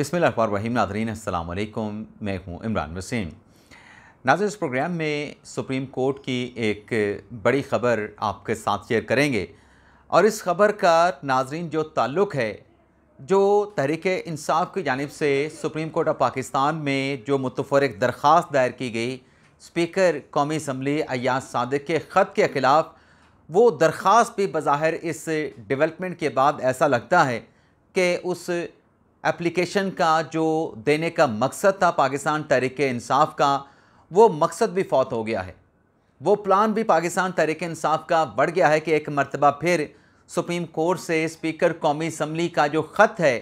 अखबार वहीम नादरीन अल्लाम मैं हूँ इमरान वसीम नाजर इस प्रोग्राम में सुप्रीम कोर्ट की एक बड़ी ख़बर आपके साथ शेयर करेंगे और इस ख़बर का नाजरीन जो ताल्लुक़ है जो तहरीक इंसाफ की जानब से सुप्रीम कोर्ट ऑफ पाकिस्तान में जो एक दरख्वास्त दायर की गई स्पीकर कौमी इसम्बली अयाज सादक के ख़त के ख़िलाफ़ वो दरख्वास्त भी बज़ाहिर इस डिवेलपमेंट के बाद ऐसा लगता है कि उस एप्लीकेशन का जो देने का मकसद था पाकिस्तान तहरीक इंसाफ का वो मकसद भी फौत हो गया है वो प्लान भी पाकिस्तान तहरीक इंसाफ का बढ़ गया है कि एक मरतबा फिर सुप्रीम कोर्ट से स्पीकर कौमी असम्बली का जो ख़त है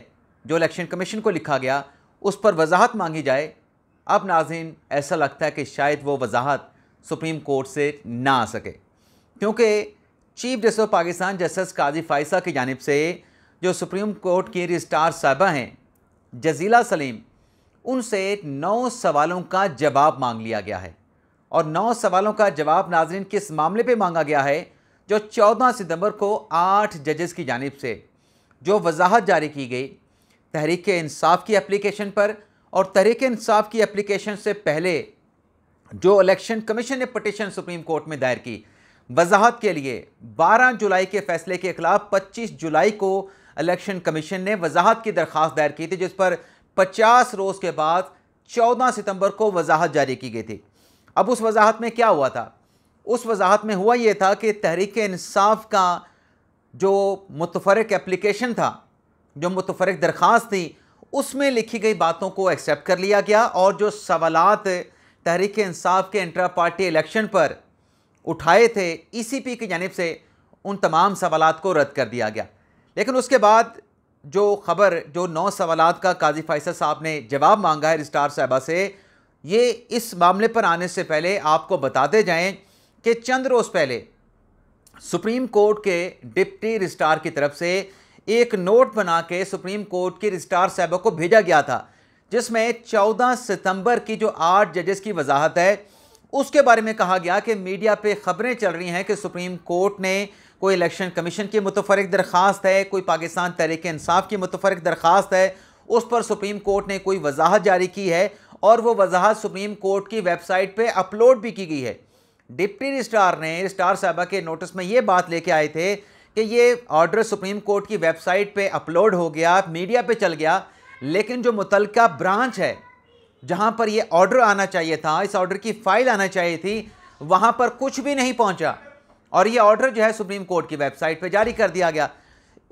जो इलेक्शन कमीशन को लिखा गया उस पर वजाहत मांगी जाए अब नाजिन ऐसा लगता है कि शायद वो वजाहत सुप्रीम कोर्ट से ना आ सके क्योंकि chief justice of Pakistan justice काजी फ़ाइसा की जानब से जो सुप्रीम कोर्ट की रजिस्ट्रार साहबा हैं जजीला सलीम उनसे नौ सवालों का जवाब मांग लिया गया है और नौ सवालों का जवाब नाजरीन किस मामले पे मांगा गया है जो 14 सितंबर को आठ जजेस की जानब से जो वजाहत जारी की गई तहरीक इंसाफ की एप्लीकेशन पर और तहरीक इंसाफ की एप्लीकेशन से पहले जो इलेक्शन कमीशन ने पटिशन सुप्रीम कोर्ट में दायर की वजाहत के लिए 12 जुलाई के फैसले के खिलाफ 25 जुलाई को इलेक्शन कमीशन ने वजाहत की दरख्वास्त दायर की थी जिस पर 50 रोज़ के बाद 14 सितंबर को वजाहत जारी की गई थी अब उस वजाहत में क्या हुआ था उस वजाहत में हुआ यह था कि तहरीक इंसाफ का जो मुतफरक एप्लीकेशन था जो मुतफरक दरख्वास्त थी उसमें लिखी गई बातों को एक्सेप्ट कर लिया गया और जो सवालत तहरीक इंसाफ के इंटरा पार्टी इलेक्शन पर उठाए थे ई सी पी की जानब से उन तमाम सवालत को रद्द कर दिया गया लेकिन उसके बाद जो खबर जो नौ सवाल का काजी फैसल साहब ने जवाब मांगा है स्टार साहबा से ये इस मामले पर आने से पहले आपको बताते जाएं कि चंद रोज़ पहले सुप्रीम कोर्ट के डिप्टी रजिस्टार की तरफ से एक नोट बना के सुप्रीम कोर्ट के रजिस्टार साहबा को भेजा गया था जिसमें 14 सितंबर की जो आठ जजेस की वजाहत है उसके बारे में कहा गया कि मीडिया पे खबरें चल रही हैं कि सुप्रीम कोर्ट ने कोई इलेक्शन कमीशन की मुतफरक दरख्वास्त है कोई पाकिस्तान तहरीक इंसाफ की मुतफरक दरख्वास्त है उस पर सुप्रीम कोर्ट ने कोई वजाहत जारी की है और वो वजाहत सुप्रीम कोर्ट की वेबसाइट पर अपलोड भी की गई है डिप्टी रजिस्ट्रार ने रजिस्ट्रार साहबा के नोटिस में ये बात लेके आए थे कि ये ऑर्डर सुप्रीम कोर्ट की वेबसाइट पे अपलोड हो गया मीडिया पे चल गया लेकिन जो मुतलका ब्रांच है जहां पर ये ऑर्डर आना चाहिए था इस ऑर्डर की फाइल आना चाहिए थी वहां पर कुछ भी नहीं पहुंचा और ये ऑर्डर जो है सुप्रीम कोर्ट की वेबसाइट पर जारी कर दिया गया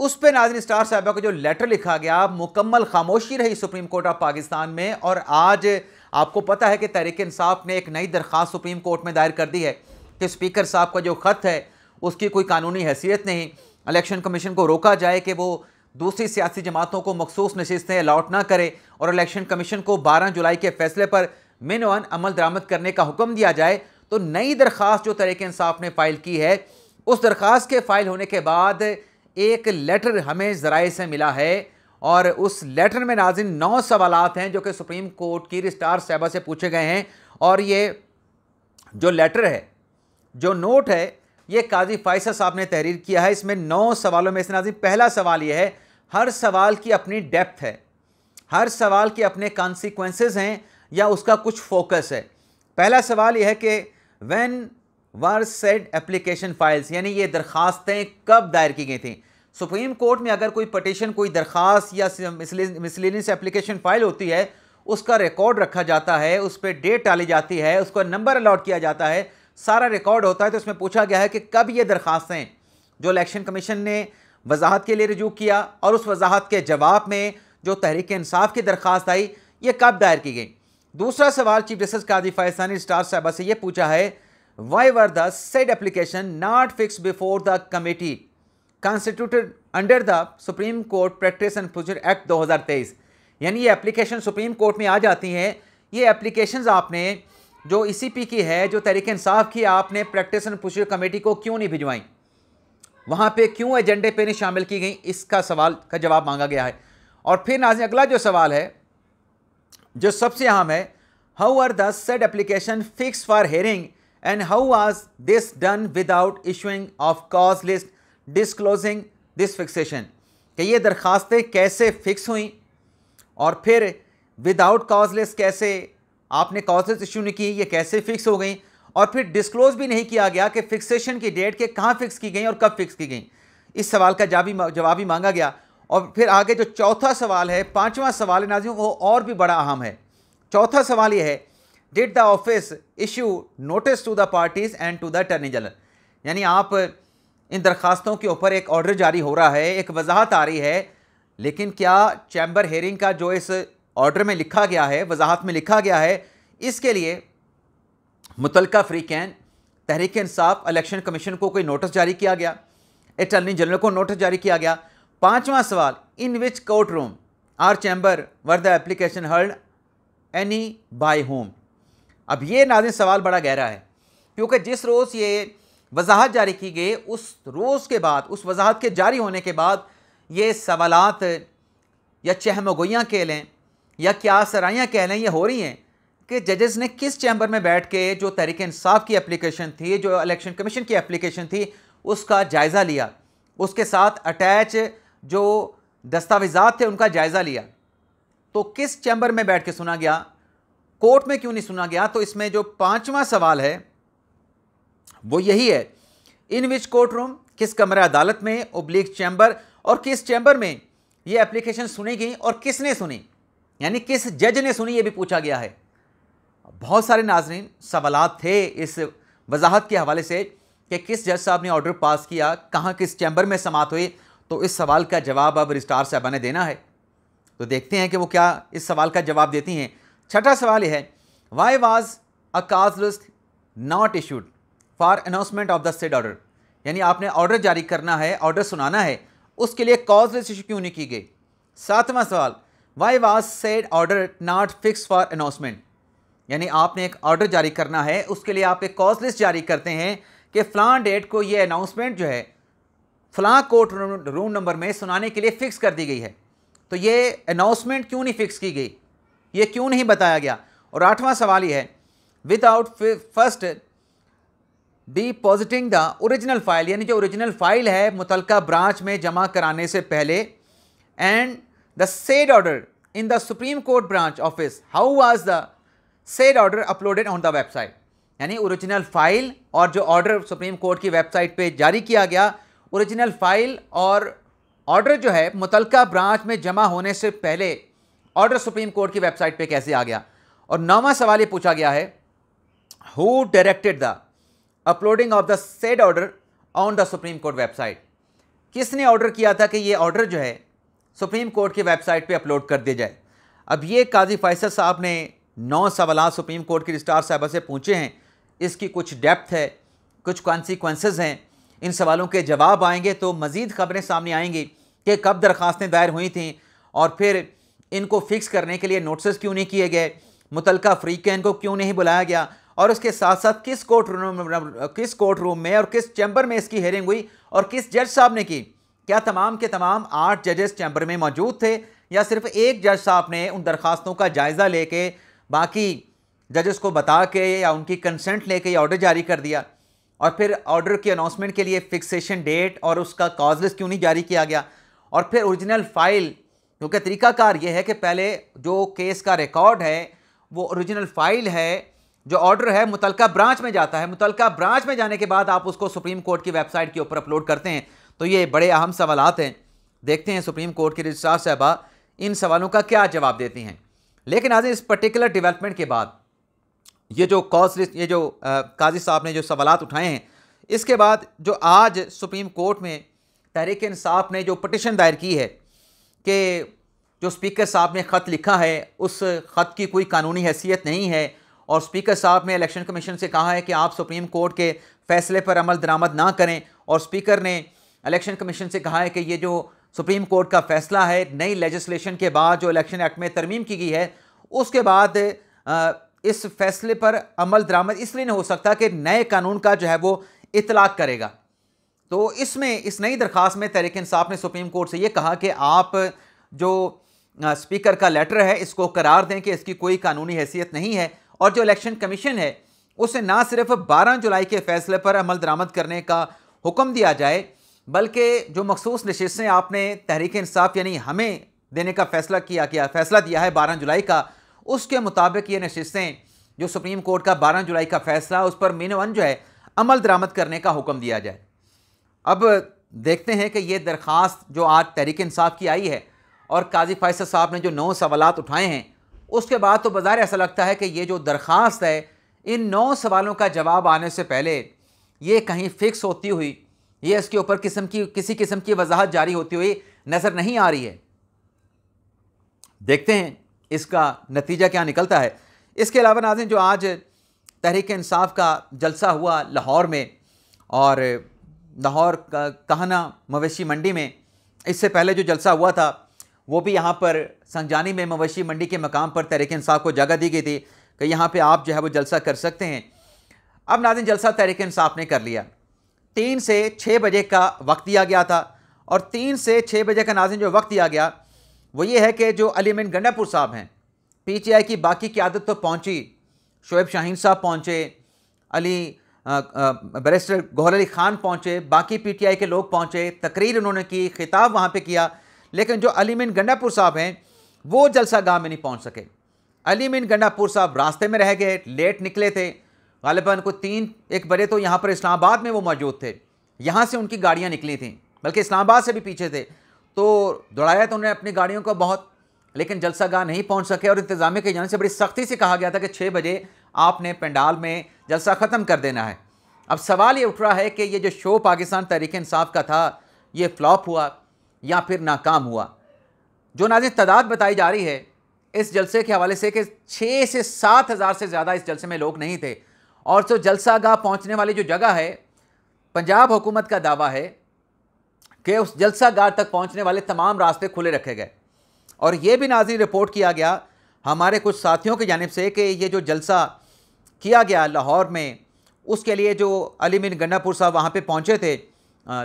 उस पर नाजन स्टार साहबा को जो लेटर लिखा गया मुकम्मल खामोशी रही सुप्रीम कोर्ट ऑफ पाकिस्तान में और आज आपको पता है कि तहरीक इंसाफ ने एक नई दरख्वास्त सुप्रीम कोर्ट में दायर कर दी है कि स्पीकर साहब का जो ख़त है उसकी कोई कानूनी हैसियत नहीं इलेक्शन कमीशन को रोका जाए कि वो दूसरी सियासी जमातों को मखसूस नशस्तें अलाट ना करे और इलेक्शन कमीशन को 12 जुलाई के फैसले पर मिन वन अमल दरामद करने का हुक्म दिया जाए तो नई दरख्वास्त जो तरीके इंसाफ ने फ़ाइल की है उस दरख्वास्त के फ़ाइल होने के बाद एक लेटर हमें ज़राए से मिला है और उस लेटर में नाजिन नौ सवाल हैं जो कि सुप्रीम कोर्ट की रिस्टार साहबा से पूछे गए हैं और ये जो लेटर है जो नोट है ये काजी फाइसा साहब ने तहरीर किया है इसमें नौ सवालों में से नाजिन पहला सवाल ये है हर सवाल की अपनी डेप्थ है हर सवाल के अपने कॉन्सिक्वेंसेज हैं या उसका कुछ फोकस है पहला सवाल यह है कि when were said application files यानी ये दरख्वास्तें कब दायर की गई थी सुप्रीम कोर्ट में अगर कोई पटिशन कोई दरखास्त या मिसलिनियस एप्लीकेशन फाइल होती है उसका रिकॉर्ड रखा जाता है उस पर डेट डाली जाती है उसको नंबर अलाट किया जाता है सारा रिकॉर्ड होता है तो उसमें पूछा गया है कि कब ये दरख्वास्तें जो इलेक्शन कमीशन ने वजाहत के लिए रजू किया और उस वजाहत के जवाब में जो तहरीक इंसाफ की दरख्वास्त आई ये कब दायर की गई दूसरा सवाल चीफ जस्टिस काजी फैसानी स्टार साहबा से यह पूछा है why were the said application not fix before the committee constituted under the supreme court practice and procedure act 2023 यानी ये एप्लीकेशन सुप्रीम कोर्ट में आ जाती हैं ये एप्लीकेशन आपने जो ई e की है जो तहरीक इंसाफ की आपने प्रैक्टिस एंड प्रोसीजर कमेटी को क्यों नहीं भिजवाई वहाँ पे क्यों एजेंडे पे नहीं शामिल की गई इसका सवाल का जवाब मांगा गया है और फिर नाजी अगला जो सवाल है जो सबसे अहम है how are the said application fix for hearing and how has this done without issuing of cause list disclosing this fixation कि ये दरख्वास्तें कैसे फिक्स हुई और फिर विदाउट कॉज लिस्ट कैसे आपने कॉज लिस्ट इशू नहीं की ये कैसे फिक्स हो गई और फिर डिस्क्लोज भी नहीं किया गया कि फिक्सेशन की डेट के कहाँ फिक्स की गई और कब फिक्स की गई इस सवाल का जवाबी जवाब भी मांगा गया और फिर आगे जो चौथा सवाल है पाँचवा सवाल है नाजिम वो और भी बड़ा अहम है चौथा सवाल ये है did the office issue notice to the parties and to the attorney general यानी आप इन दरख्वास्तों के ऊपर एक ऑर्डर जारी हो रहा है एक वजाहत आ रही है लेकिन क्या चैम्बर हेयरिंग का जो इस ऑर्डर में लिखा गया है वजाहत में लिखा गया है इसके लिए मुतलका फ्रीकैन तहरीक इंसाफ इलेक्शन कमीशन को कोई नोटिस जारी किया गया अटर्नी जनरल को नोटिस जारी किया गया पाँचवा सवाल in which court room or chamber were the application heard and by whom अब ये नाजिन सवाल बड़ा गहरा है क्योंकि जिस रोज़ ये वजाहत जारी की गई उस रोज़ के बाद उस वजाहत के जारी होने के बाद ये सवालत या चहमगोयाँ कह लें या क्या सराइयाँ कह लें ये हो रही हैं कि जजेस ने किस चैम्बर में बैठ के जो तहरीक इंसाफ की एप्लीकेशन थी जो इलेक्शन कमीशन की एप्लीकेशन थी उसका जायज़ा लिया उसके साथ अटैच जो दस्तावेजात थे उनका जायज़ा लिया तो किस चैम्बर में बैठ के सुना गया कोर्ट में क्यों नहीं सुना गया तो इसमें जो पाँचवा सवाल है वो यही है इन विच कोर्ट रूम किस कमरा अदालत में ओब्लिक चैम्बर और किस चैम्बर में ये एप्लीकेशन सुनी गई और किसने सुनी यानी किस जज ने सुनी ये भी पूछा गया है बहुत सारे नाजरन सवालत थे इस वजाहत के हवाले से कि किस जज साहब ने ऑर्डर पास किया कहाँ किस चैम्बर में समात हुई तो इस सवाल का जवाब अब रिस्टार साहबा ने देना है तो देखते हैं कि वो क्या इस सवाल का जवाब देती हैं छठा सवाल यह है why was a cause list not issued for announcement of the said order यानी आपने ऑर्डर जारी करना है ऑर्डर सुनाना है उसके लिए कॉज लिस्ट इशू क्यों नहीं की गई सातवां सवाल why was said order not fix for announcement यानी आपने एक ऑर्डर जारी करना है उसके लिए आप एक कॉज लिस्ट जारी करते हैं कि फ़लाँ डेट को ये अनाउंसमेंट जो है फ़लाँ कोर्ट रूम नंबर में सुनाने के लिए फ़िक्स कर दी गई है तो ये अनाउंसमेंट क्यों नहीं फ़िक्स की गई ये क्यों नहीं बताया गया और आठवां सवाल ये है without first depositing the original file यानी जो ओरिजिनल फाइल है मुतलका ब्रांच में जमा कराने से पहले and the said order in the supreme court branch office how was the said order uploaded on the website यानी ओरिजिनल फाइल और जो ऑर्डर सुप्रीम कोर्ट की वेबसाइट पे जारी किया गया ओरिजिनल फाइल और ऑर्डर जो है मुतलका ब्रांच में जमा होने से पहले ऑर्डर सुप्रीम कोर्ट की वेबसाइट पे कैसे आ गया और नौवा सवाल ये पूछा गया है who directed the uploading of the said order on the supreme court website किसने ऑर्डर किया था कि ये ऑर्डर जो है सुप्रीम कोर्ट की वेबसाइट पर अपलोड कर दिया जाए अब ये काजी फैसल साहब ने नौ सवाल सुप्रीम कोर्ट के रजिस्ट्रार साहबा से पूछे हैं इसकी कुछ डेप्थ है कुछ कॉन्सिक्वेंसेज हैं इन सवालों के जवाब आएंगे तो मज़ीद खबरें सामने आएंगी कि कब दरख्वास्तें दायर हुई थी और फिर इनको फिक्स करने के लिए नोटिस क्यों नहीं किए गए मुतल अफरीकन को क्यों नहीं बुलाया गया और उसके साथ साथ किस कोर्ट रूम किस कोर्ट रूम में और किस चैम्बर में इसकी हेयरिंग हुई और किस जज साहब ने की क्या तमाम के तमाम आठ जजेस चैम्बर में मौजूद थे या सिर्फ एक जज साहब ने उन दरखास्तों का जायज़ा लेके बाकी जजेस को बता के या उनकी कंसेंट लेके ये ऑर्डर जारी कर दिया और फिर ऑर्डर की अनाउंसमेंट के लिए फिक्सेशन डेट और उसका कॉजलेस क्यों नहीं जारी किया गया और फिर ओरिजिनल फाइल क्योंकि तरीकाकार ये है कि पहले जो केस का रिकॉर्ड है वो ओरिजिनल फाइल है जो ऑर्डर है मुतलका ब्रांच में जाता है मुतलका ब्रांच में जाने के बाद आप उसको सुप्रीम कोर्ट की वेबसाइट के ऊपर अपलोड करते हैं तो ये बड़े अहम सवाल हैं देखते हैं सुप्रीम कोर्ट की रजिस्ट्रार साहबा इन सवालों का क्या जवाब देती हैं लेकिन आज इस पर्टिकुलर डेवलपमेंट के बाद ये जो कॉज ये जो काजी साहब ने जो सवाल उठाए हैं इसके बाद जो आज सुप्रीम कोर्ट में तहरीक इंसाफ ने जो पटिशन दायर की है कि जो स्पीकर साहब ने ख़त लिखा है उस ख़त की कोई कानूनी हैसियत नहीं है और स्पीकर साहब ने इलेक्शन कमीशन से कहा है कि आप सुप्रीम कोर्ट के फैसले पर अमल दरामद ना करें और स्पीकर ने इलेक्शन कमीशन से कहा है कि ये जो सुप्रीम कोर्ट का फैसला है नई लेजिस्लेशन के बाद जो इलेक्शन एक्ट में तरमीम की गई है उसके बाद इस फैसले पर अमल दरामद इसलिए नहीं हो सकता कि नए कानून का जो है वो इतलाक करेगा तो इसमें इस नई दरख्वास्त में तहरीक इंसाफ ने सुप्रीम कोर्ट से ये कहा कि आप जो स्पीकर का लेटर है इसको करार दें कि इसकी कोई कानूनी हैसियत नहीं है और जो इलेक्शन कमीशन है उसे ना सिर्फ 12 जुलाई के फैसले पर अमल दरामद करने का हुक्म दिया जाए बल्कि जो मखसूस नशस्तें आपने तहरीक इंसाफ यानी हमें देने का फ़ैसला किया गया फ़ैसला दिया है बारह जुलाई का उसके मुताबिक ये नशस्तें जो सुप्रीम कोर्ट का बारह जुलाई का फ़ैसला उस पर मीन वन जो है अमल दरामद करने का हुक्म दिया जाए अब देखते हैं कि ये दरख्वास्त जो आज तहरीक इंसाफ की आई है और काजी फैसल साहब ने जो नौ सवाल उठाए हैं उसके बाद तो बाज़ार ऐसा लगता है कि ये जो दरख्वास्त है इन नौ सवालों का जवाब आने से पहले ये कहीं फ़िक्स होती हुई ये इसके ऊपर किस्म की किसी किस्म की वजाहत जारी होती हुई नज़र नहीं आ रही है देखते हैं इसका नतीजा क्या निकलता है इसके अलावा नाजिन जो आज तहरीक इंसाफ का जलसा हुआ लाहौर में और लाहौर का कहना मवेशी मंडी में इससे पहले जो जलसा हुआ था वो भी यहाँ पर संजानी में मवेशी मंडी के मकाम पर तहरीक इंसाफ को जगह दी गई थी कि यहाँ पे आप जो है वो जलसा कर सकते हैं अब नाजिन जलसा तहरीक इंसाफ ने कर लिया तीन से छः बजे का वक्त दिया गया था और तीन से छः बजे का नाजिन जो वक्त दिया गया वो ये है कि जो अलीमिन गंडापुर साहब हैं पीटीआई की बाकी क्यादत तो पहुंची शोएब शाहीन साहब पहुंचे अली बैरिस्टर गौहर अली ख़ान पहुंचे बाकी पीटीआई के लोग पहुंचे तकरीर उन्होंने की खिताब वहाँ पे किया लेकिन जो अलीमिन गंडापुर साहब हैं वो जलसा गाँव में नहीं पहुँच सके अलीमिन गंडापुर साहब रास्ते में रह गए लेट निकले थे गालिबा को तीन एक बड़े तो यहाँ पर इस्लामाबाद में वो मौजूद थे यहाँ से उनकी गाड़ियाँ निकली थीं बल्कि इस्लामाबाद से भी पीछे थे तो दौड़ाया तो उन्होंने अपनी गाड़ियों को बहुत लेकिन जलसा गाह नहीं पहुँच सके और इंतजामिया के जाने से बड़ी सख्ती से कहा गया था कि छः बजे आपने पंडाल में जलसा ख़त्म कर देना है अब सवाल ये उठ रहा है कि ये जो शो पाकिस्तान तहरीक इंसाफ का था ये फ्लॉप हुआ या फिर नाकाम हुआ जो नाजिन तादाद बताई जा रही है इस जलसे के हवाले से कि छः से सात हज़ार से ज़्यादा इस जलसे में लोग नहीं थे और तो जलसा जलसागाह पहुंचने वाली जो जगह है पंजाब हुकूमत का दावा है कि उस जलसागाह तक पहुंचने वाले तमाम रास्ते खुले रखे गए और ये भी नाजी रिपोर्ट किया गया हमारे कुछ साथियों की जानब से कि ये जो जलसा किया गया लाहौर में उसके लिए जो अली मिन गन्नापुर साहब वहाँ पर पहुँचे थे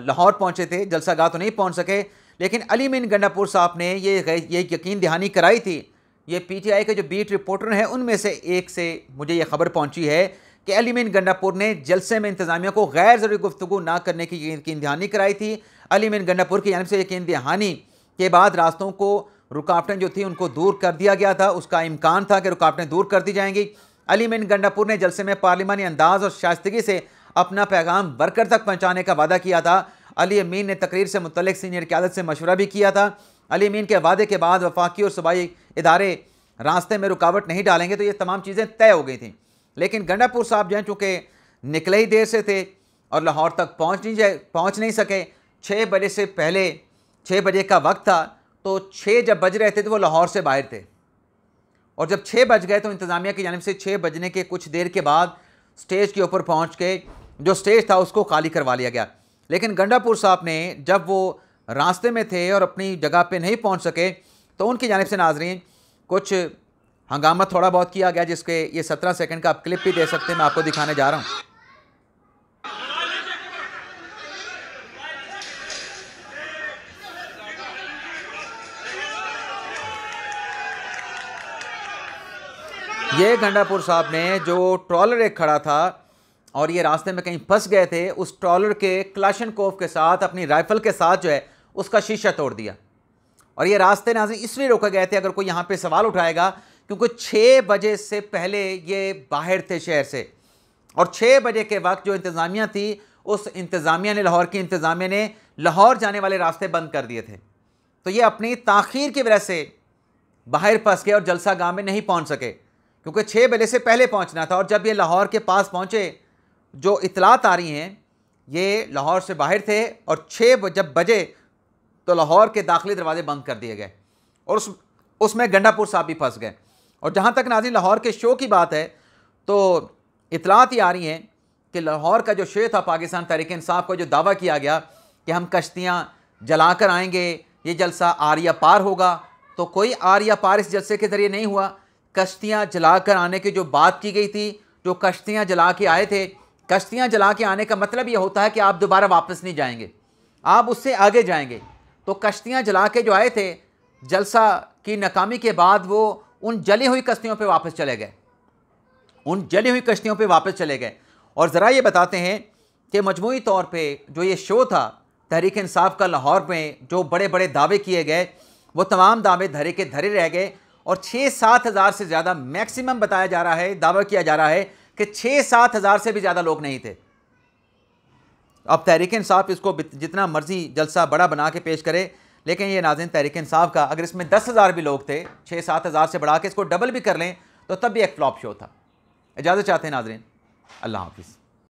लाहौर पहुँचे थे जलसागाह तो नहीं पहुँच सके लेकिन अली मिन गन्नापुर साहब ने ये ये यकीन दहानी कराई थी ये पीटीआई के जो बीट रिपोर्टर हैं उनमें से एक से मुझे ये खबर पहुंची है कि अलीमीन गंडापुर ने जलसे में इंतजामिया को गैर ज़रूरी गुफ्तु ना करने की यकीन दहानी कराई थी अलीमीन गंडापुर की जानब से यकीन दहानी के बाद रास्तों को रुकावटें जो थी उनको दूर कर दिया गया था उसका इम्कान था कि रुकावटें दूर कर दी जाएंगी अलीमीन गंडापुर ने जलसे में पार्लिमानी अंदाज और शाइस्तगी से अपना पैगाम वर्कर तक पहुँचाने का वादा किया था अली अमीन ने तकरीर से मुतल सीनियर क्यादत से मशवरा भी किया था अली अमीन के वादे के बाद वफाकी और सूबाई इदारे रास्ते में रुकावट नहीं डालेंगे तो ये तमाम चीज़ें तय हो गई थी लेकिन गंडापुर साहब जो हैं चूँकि निकले ही देर से थे और लाहौर तक पहुँच नहीं जाए पहुँच नहीं सके छः बजे से पहले छः बजे का वक्त था तो छः जब बज रहे थे तो वो लाहौर से बाहर थे और जब छः बज गए तो इंतज़ामिया की जानब से छः बजने के कुछ देर के बाद स्टेज के ऊपर पहुँच के जो स्टेज था उसको खाली करवा लिया गया लेकिन गंडापुर साहब ने जब वो रास्ते में थे और अपनी जगह पे नहीं पहुंच सके तो उनकी जानब से नाजरीन कुछ हंगामा थोड़ा बहुत किया गया जिसके ये सत्रह सेकंड का आप क्लिप भी दे सकते हैं मैं आपको दिखाने जा रहा हूं ये गंडापुर साहब ने जो ट्रॉलर एक खड़ा था और ये रास्ते में कहीं फंस गए थे उस ट्रॉलर के क्लाशन कोफ के साथ अपनी राइफल के साथ जो है उसका शीशा तोड़ दिया और ये रास्ते नाजी इसलिए रोके गए थे अगर कोई यहाँ पे सवाल उठाएगा क्योंकि छः बजे से पहले ये बाहर थे शहर से और छः बजे के वक्त जो इंतज़ामिया थी उस इंतज़ामिया ने लाहौर की इंतज़ामिया ने लाहौर जाने वाले रास्ते बंद कर दिए थे तो ये अपनी ताखीर की वजह से बाहर फंस गए और जलसा गाँव में नहीं पहुँच सके क्योंकि छः बजे से पहले पहुँचना था और जब ये लाहौर के पास पहुँचे जो इतलात आ रही हैं ये लाहौर से बाहर थे और छः जब बजे तो लाहौर के दाखिली दरवाजे बंद कर दिए गए और उस उसमें गंडापुर साहब भी फंस गए और जहाँ तक नाजी लाहौर के शो की बात है तो इतलात ही आ रही हैं कि लाहौर का जो शो था पाकिस्तान तहरीक इंसाफ का जो दावा किया गया कि हम कश्तियाँ जला कर आएंगे ये जलसा आर्या पार होगा तो कोई आर्या पार इस जलसे के ज़रिए नहीं हुआ कश्तियाँ जला कर आने की जो बात की गई थी जो कश्तियाँ जला के आए थे कश्तियाँ जला के आने का मतलब ये होता है कि आप दोबारा वापस नहीं जाएंगे आप उससे आगे जाएंगे तो कश्तियाँ जला के जो आए थे जलसा की नाकामी के बाद वो उन जली हुई कश्तियों पे वापस चले गए उन जली हुई कश्तियों पे वापस चले गए और ज़रा ये बताते हैं कि मजमू तौर पे जो ये शो था तहरीक इंसाफ का लाहौर में जो बड़े बड़े दावे किए गए वो तमाम दावे धरे के धरे रह गए और छः सात हज़ार से ज़्यादा मैक्सिमम बताया जा रहा है दावा किया जा रहा है कि छः सात हज़ार से भी ज़्यादा लोग नहीं थे अब तहरीक इंसाफ इसको जितना मर्जी जलसा बड़ा बना के पेश करे लेकिन ये नाजिन तहरीक इंसाफ का अगर इसमें दस हज़ार भी लोग थे छः सात हज़ार से बढ़ा के इसको डबल भी कर लें तो तब भी एक फ्लॉप शो था इजाज़त चाहते हैं नाजरन अल्लाह हाफिज़